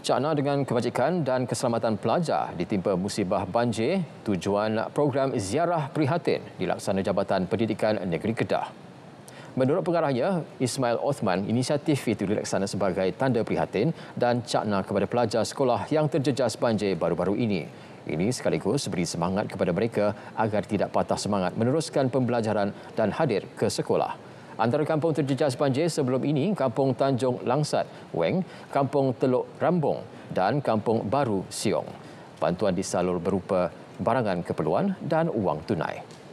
Cakna dengan kebajikan dan keselamatan pelajar ditimpa musibah banjir, tujuan program Ziarah Prihatin dilaksana Jabatan Pendidikan Negeri Kedah. Menurut pengarahnya, Ismail Othman, inisiatif itu dilaksana sebagai tanda prihatin dan cakna kepada pelajar sekolah yang terjejas banjir baru-baru ini. Ini sekaligus beri semangat kepada mereka agar tidak patah semangat meneruskan pembelajaran dan hadir ke sekolah. Antara kampung terjejas banjir sebelum ini, kampung Tanjung Langsat, Weng, kampung Teluk Rambung dan kampung Baru, Siong. Bantuan disalur berupa barangan keperluan dan wang tunai.